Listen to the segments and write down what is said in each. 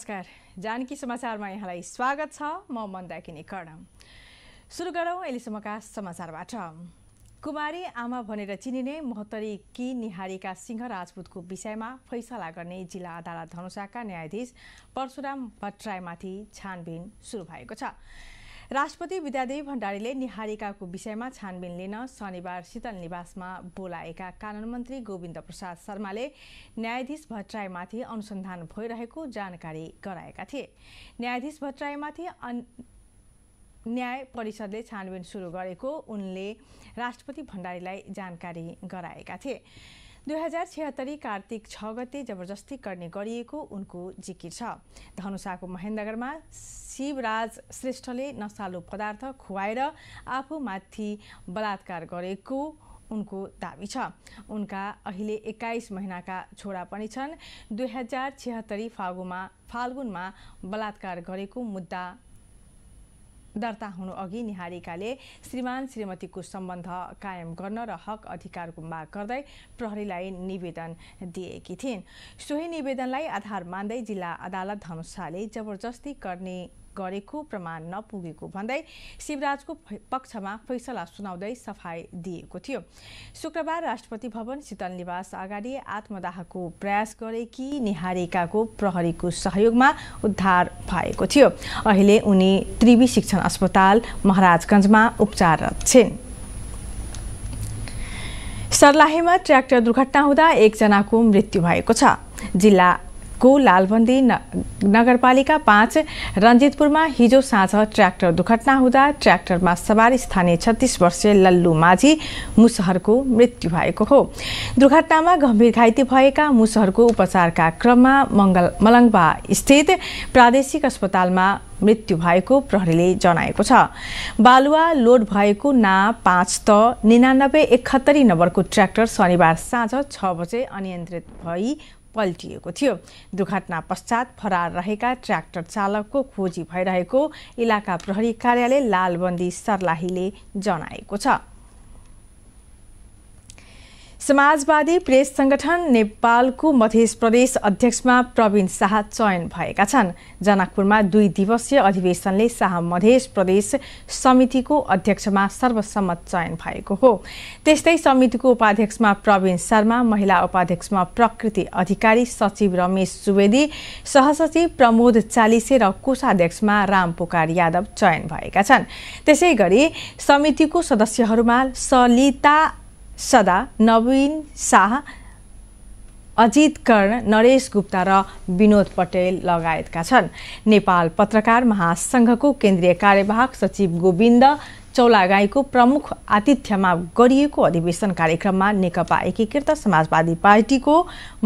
नमस्कार जानकी समाचारमा यहाँलाई स्वागत छ म मन्दाकिनी कर्ण सुरु गरौँ अहिलेसम्मका समाचारबाट कुमारी आमा भनेर चिनिने महोत्तरी कि निहारीका सिंह राजपूतको विषयमा फैसला गर्ने जिल्ला अदालत धनुषाका न्यायाधीश परशुराम भट्टराईमाथि छानबिन सुरु भएको छ राष्ट्रपति विद्यादेवी भण्डारीले निहारिकाको विषयमा छानबिन लिन शनिबार शीतल निवासमा बोलाएका कानून मन्त्री गोविन्द प्रसाद शर्माले न्यायाधीश भट्टराईमाथि अनुसन्धान भइरहेको जानकारी गराएका थिए न्यायाधीश भट्टराईमाथि न्याय परिषदले छानबिन सुरु गरेको उनले राष्ट्रपति भण्डारीलाई जानकारी गराएका थिए दुई हजार छिहत्तरी कार्तिक छ गते जबरजस्ती गर्ने गरिएको उनको जिकिर छ धनुषाको महेन्द्रनगरमा शिवराज श्रेष्ठले नसालु पदार्थ खुवाएर आफूमाथि बलात्कार गरेको उनको दावी छ उनका अहिले एक्काइस महिनाका छोरा पनि छन् दुई हजार छिहत्तरी फागुमा फाल्गुनमा बलात्कार गरेको मुद्दा दर्ता हुनु अघि निहारिकाले श्रीमान श्रीमतीको सम्बन्ध कायम गर्न र हक अधिकारको माग गर्दै प्रहरीलाई निवेदन दिएकी थिइन् सोही निवेदनलाई आधार मान्दै जिल्ला अदालत धनुषाले जबरजस्ती गर्ने गरेको प्रमाण नपुगेको भन्दै शिवराजको पक्षमा फैसला सुनाउँदै सफाई दिएको थियो शुक्रबार राष्ट्रपति भवन शीतल निवास अगाडि आत्मदाहको प्रयास गरेकी निहारिकाको प्रहरीको सहयोगमा उद्धार भएको थियो अहिले उनी त्रिवी शिक्षण अस्पताल महाराजगञ्जमा उपचाररत छिन् सर्लाहेमा ट्र्याक्टर दुर्घटना हुँदा एकजनाको मृत्यु भएको छ जिल्ला को लालबन्दी नगरपालिका पाँच रञ्जितपुरमा हिजो साँझ ट्र्याक्टर दुर्घटना हुँदा ट्र्याक्टरमा सवारी स्थानीय छत्तिस वर्षीय लल्लु माझी मुसहरको मृत्यु भएको हो दुर्घटनामा गम्भीर घाइते भएका मुसहरको उपचारका क्रममा मङ्गल मलङ्बा स्थित प्रादेशिक अस्पतालमा मृत्यु भएको प्रहरीले जनाएको छ बालुवा लोड भएको ना पाँच त निनानब्बे एकहत्तरी नम्बरको ट्र्याक्टर शनिबार साँझ छ बजे अनियन्त्रित भई पल्टिएको थियो दुर्घटना पश्चात फरार रहेका ट्र्याक्टर चालकको खोजी भइरहेको इलाका प्रहरी कार्यालय लालबन्दी सर्लाहीले जनाएको छ समाजवादी प्रेस संगठन नेपालको मध्य प्रदेश अध्यक्षमा प्रवीण शाह चयन भएका छन् जनकपुरमा दुई दिवसीय अधिवेशनले शाह मध्य प्रदेश समितिको अध्यक्षमा सर्वसम्मत चयन भएको हो त्यस्तै समितिको उपाध्यक्षमा प्रवीण शर्मा महिला उपाध्यक्षमा प्रकृति अधिकारी सचिव रमेश सुवेदी सहसचिव प्रमोद चालिसे र कोषाध्यक्षमा राम पुकार यादव चयन भएका छन् त्यसै गरी समितिको सदस्यहरूमा सलिता सदा नवीन शाह अजित कर्ण नरेश गुप्ता र विनोद पटेल लगायतका छन् नेपाल पत्रकार महासङ्घको केन्द्रीय कार्यवाहक सचिव गोविन्द चौलागाईको प्रमुख आतिथ्यमा गरिएको अधिवेशन कार्यक्रममा नेकपा एकीकृत समाजवादी पार्टीको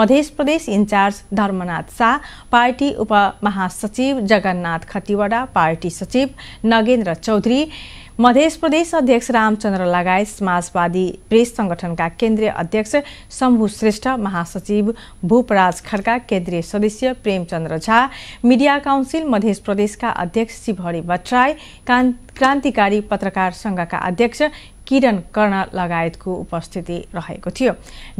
मध्य प्रदेश इन्चार्ज धर्मनाथ शाह पार्टी उपमहासचिव जगन्नाथ खतिवडा पार्टी सचिव नगेन्द्र चौधरी मध्य प्रदेश अध्यक्ष रामचन्द्र लगायत समाजवादी प्रेस संगठनका केन्द्रीय अध्यक्ष शम्भु श्रेष्ठ महासचिव भूपराज खड्का केन्द्रीय सदस्य प्रेमचन्द्र झा मिडिया काउन्सिल मध्य प्रदेशका अध्यक्ष शिवहरि भट्टराई कान् क्रान्तिकारी पत्रकार सङ्घका अध्यक्ष किरण कर्ण लगायतको उपस्थिति रहेको थियो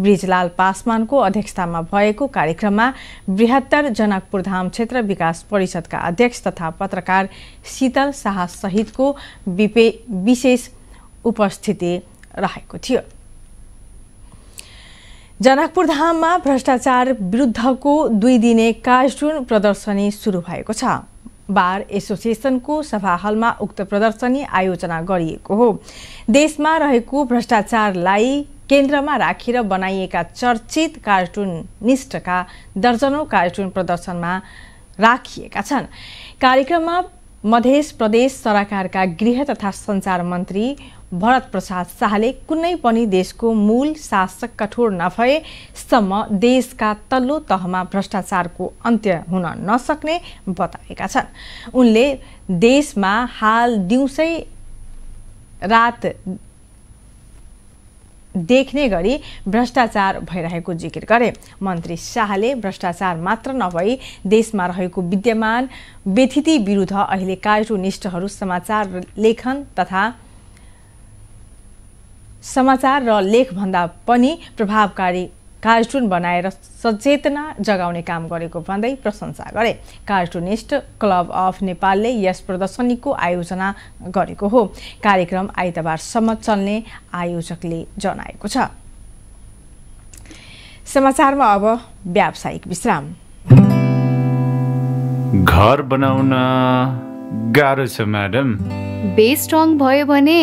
ब्रिजलाल पासवानको अध्यक्षतामा भएको कार्यक्रममा बृहत्तर जनकपुरधाम क्षेत्र विकास परिषदका अध्यक्ष तथा पत्रकार शीतल शाहसहितको विशेष उपस्थिति रहेको थियो जनकपुरधाममा भ्रष्टाचार विरुद्धको दुई दिने काजटुन प्रदर्शनी सुरु भएको छ बार एसोसिएसनको हलमा उक्त प्रदर्शनी आयोजना गरिएको हो देशमा रहेको भ्रष्टाचारलाई केन्द्रमा राखेर बनाइएका चर्चित कार्टुनिस्टका दर्जनौ कार्टुन प्रदर्शनमा राखिएका छन् कार्यक्रममा मध्य प्रदेश सरकारका गृह तथा सञ्चार मन्त्री भरत प्रसाद शाहले कुनै पनि देशको मूल शासक कठोर नभएसम्म देशका तल्लो तहमा भ्रष्टाचारको अन्त्य हुन नसक्ने बताएका छन् उनले देशमा हाल दिउँसै रात देख्ने गरी भ्रष्टाचार भइरहेको जिकिर गरे मन्त्री शाहले भ्रष्टाचार मात्र नभई देशमा रहेको विद्यमान व्यथिति विरुद्ध अहिले कार्टुनिस्टहरू समाचार लेखन तथा समाचार र लेखभन्दा पनि प्रभावकारी कार्टुन बनाएर सचेतना जगाउने काम गरेको भन्दै प्रशंसा गरे कार्टुनिस्ट क्लब अफ नेपालले यस प्रदर्शनीको आयोजना गरेको हो कार्यक्रम आइतबारसम्म चल्ने आयोजकले जनाएको छ समाचारमा अब व्यावसायिक विश्राम घर बनाउन गाह्रो छ म्याडम बेस भयो भने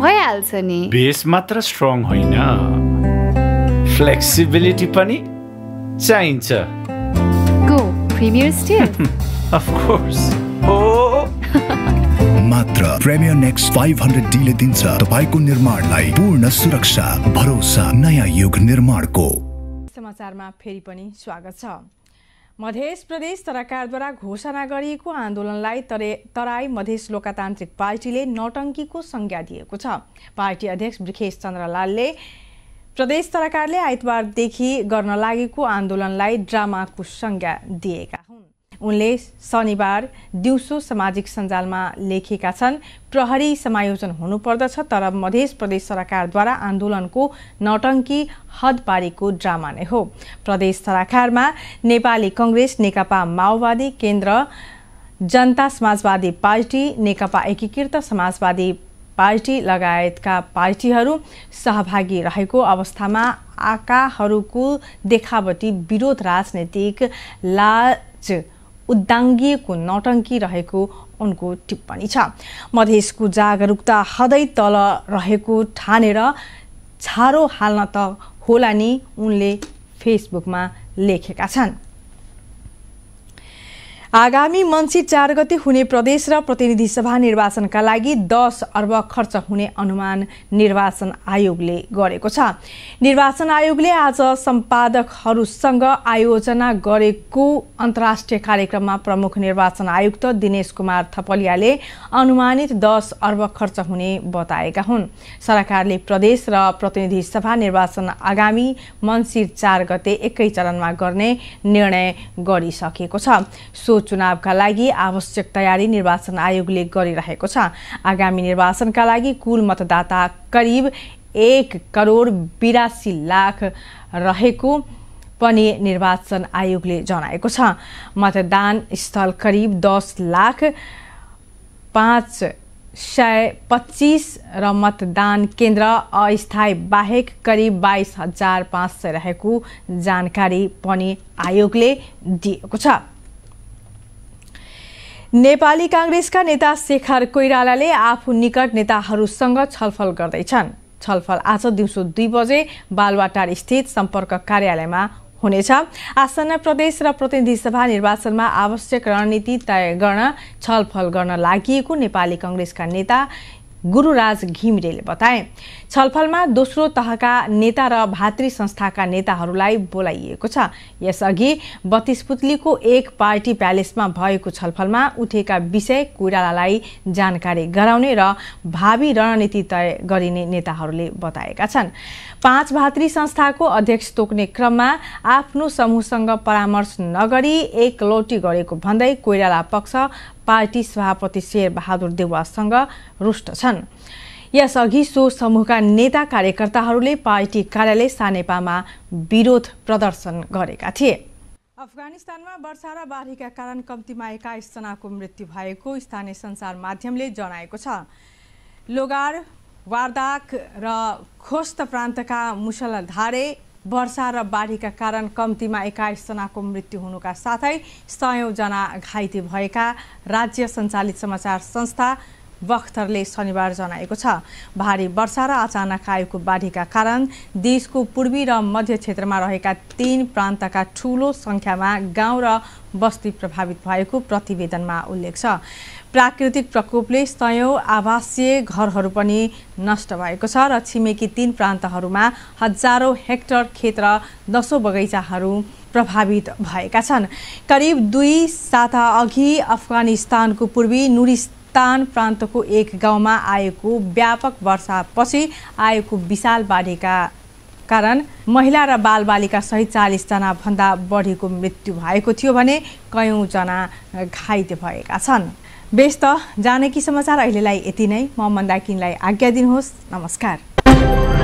भइहाल्छ नि बेस मात्र स्ट्रङ होइन फ्लेक्सिबिलिटी पनि चाहिन्छ go premier still of course मात्र प्रेमियर नेक्स्ट 500 डीले दिन्छ तपाईँको निर्माणलाई पूर्ण सुरक्षा भरोसा नयाँ युग निर्माणको समाचारमा फेरि पनि स्वागत छ मधेस प्रदेश सरकारद्वारा घोषणा गरिएको आन्दोलनलाई तरे तराई मधेस लोकतान्त्रिक पार्टीले नटङ्कीको संज्ञा दिएको छ पार्टी अध्यक्ष वृखेश चन्द्रलालले प्रदेश सरकारले आइतबारदेखि गर्न लागेको आन्दोलनलाई ड्रामाको संज्ञा दिएका उनले शनिबार दिउँसो सामाजिक सञ्जालमा लेखेका छन् प्रहरी समायोजन हुनुपर्दछ तर मध्य प्रदेश सरकारद्वारा आन्दोलनको हद हदपारीको ड्रामा नै हो प्रदेश सरकारमा नेपाली कङ्ग्रेस नेकपा माओवादी केन्द्र जनता समाजवादी पार्टी नेकपा एकीकृत समाजवादी पार्टी लगायतका पार्टीहरू सहभागी रहेको अवस्थामा आकाहरूको देखावटी विरोध राजनैतिक लाज उद्दाङ्गिएको नटङ्की रहेको उनको टिप्पणी छ मधेसको जागरुकता हदै तल रहेको ठानेर छारो हाल्न त होला नि उनले फेसबुकमा लेखेका छन् आगामी मन्सी चार गते हुने प्रदेश र प्रतिनिधि सभा निर्वाचनका लागि दस अर्ब खर्च हुने अनुमान निर्वाचन आयोगले गरेको छ निर्वाचन आयोगले आज सम्पादकहरूसँग आयोजना गरेको अन्तर्राष्ट्रिय कार्यक्रममा प्रमुख निर्वाचन आयुक्त दिनेश कुमार थपलियाले अनुमानित दस अर्ब खर्च हुने बताएका हुन् सरकारले प्रदेश र प्रतिनिधि सभा निर्वाचन आगामी मन्सिर चार गते एकै चरणमा गर्ने निर्णय गरिसकेको छ चुनावका लागि आवश्यक तयारी निर्वाचन आयोगले गरिरहेको छ आगामी निर्वाचनका लागि कुल मतदाता करिब एक करोड बिरासी लाख रहेको पनि निर्वाचन आयोगले जनाएको छ मतदान स्थल करिब दस लाख पाँच सय पच्चिस र मतदान केन्द्र अस्थायी बाहेक करिब बाइस हजार पाँच सय रहेको जानकारी पनि आयोगले दिएको छ नेपाली काङ्ग्रेसका नेता शेखर कोइरालाले आफू निकट नेताहरूसँग छलफल गर्दैछन् छलफल आज दिउँसो दुई बजे बालवाटार स्थित सम्पर्क कार्यालयमा हुनेछ आसन्न प्रदेश र प्रतिनिधि सभा निर्वाचनमा आवश्यक रणनीति तय गर्न छलफल गर्न लागि नेपाली कङ्ग्रेसका नेता गुरुराज घिमिरेले बताए छलफलमा दोस्रो तहका नेता र भातृ संस्थाका नेताहरूलाई बोलाइएको छ यसअघि बत्तीसपुतलीको एक पार्टी प्यालेसमा भएको छलफलमा उठेका विषय कोइरालालाई जानकारी गराउने र भावी रणनीति तय गरिने नेताहरूले बताएका छन् पाँच भातृ संस्थाको अध्यक्ष तोक्ने क्रममा आफ्नो समूहसँग परामर्श नगरी एकलौटी गरेको भन्दै कोइराला पक्ष पार्टी सभापति शेरबहादुर देवासँग रुष्ट छन् यसअघि सो समूहका नेता कार्यकर्ताहरूले पार्टी कार्यालय सानेपामा विरोध प्रदर्शन गरेका थिए अफगानिस्तानमा वर्षा र बाढीका कारण कम्तीमा एक्काइसजनाको मृत्यु भएको स्थानीय सञ्चार माध्यमले जनाएको छ लोगार वार्दाक र खोस्त प्रान्तका मुसलधारे वर्षा र बाढीका कारण कम्तीमा एक्काइसजनाको मृत्यु हुनुका साथै सयौँजना घाइते भएका राज्य सञ्चालित समाचार संस्था बख्तरले शनिबार जनाएको छ भारी वर्षा र अचानक आएको बाढीका कारण देशको पूर्वी र मध्य क्षेत्रमा रहेका तीन प्रान्तका ठुलो सङ्ख्यामा गाउँ र बस्ती प्रभावित भएको प्रतिवेदनमा उल्लेख छ प्राकृतिक प्रकोपले सयौँ आवासीय घरहरू पनि नष्ट भएको छ र छिमेकी तीन प्रान्तहरूमा हजारौँ हेक्टर खेत र दसौँ बगैँचाहरू प्रभावित भएका छन् करिब दुई साता अघि अफगानिस्तानको पूर्वी नुरिस्तान प्रान्तको एक गाउँमा आएको व्यापक वर्षापछि आएको विशाल बाढीका कारण महिला र बालबालिका सहित चालिसजना भन्दा बढीको मृत्यु भएको थियो भने कयौँजना घाइते भएका छन् व्यस्त जानकी समाचार अहिलेलाई यति नै म मन्दाकिनलाई आज्ञा दिनुहोस् नमस्कार